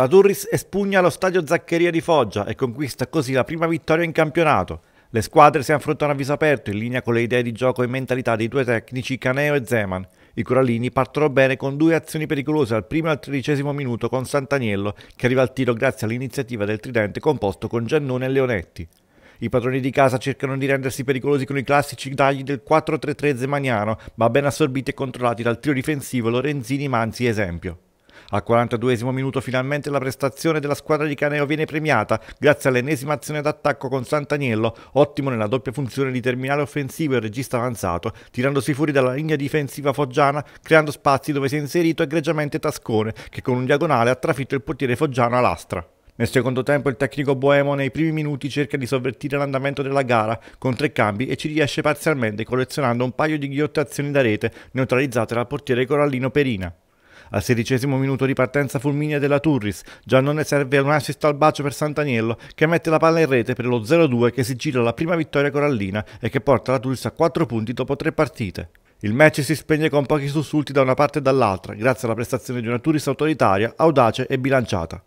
La Turris espugna lo stadio Zaccheria di Foggia e conquista così la prima vittoria in campionato. Le squadre si affrontano a viso aperto in linea con le idee di gioco e mentalità dei due tecnici Caneo e Zeman. I corallini partono bene con due azioni pericolose al primo e al tredicesimo minuto con Santaniello che arriva al tiro grazie all'iniziativa del tridente composto con Giannone e Leonetti. I padroni di casa cercano di rendersi pericolosi con i classici tagli del 4-3-3 zemaniano ma ben assorbiti e controllati dal trio difensivo Lorenzini, Manzi e Esempio. Al 42 minuto finalmente la prestazione della squadra di Caneo viene premiata grazie all'ennesima azione d'attacco con Sant'Aniello, ottimo nella doppia funzione di terminale offensivo e regista avanzato, tirandosi fuori dalla linea difensiva foggiana, creando spazi dove si è inserito egregiamente Tascone, che con un diagonale ha trafitto il portiere foggiano all'astra. Nel secondo tempo il tecnico Boemo nei primi minuti cerca di sovvertire l'andamento della gara con tre cambi e ci riesce parzialmente collezionando un paio di ghiottazioni da rete neutralizzate dal portiere Corallino Perina. Al sedicesimo minuto di partenza fulminea della Turris, Giannone serve un assist al bacio per Santaniello che mette la palla in rete per lo 0-2 che si gira la prima vittoria corallina e che porta la Turris a 4 punti dopo 3 partite. Il match si spegne con pochi sussulti da una parte e dall'altra, grazie alla prestazione di una Turris autoritaria, audace e bilanciata.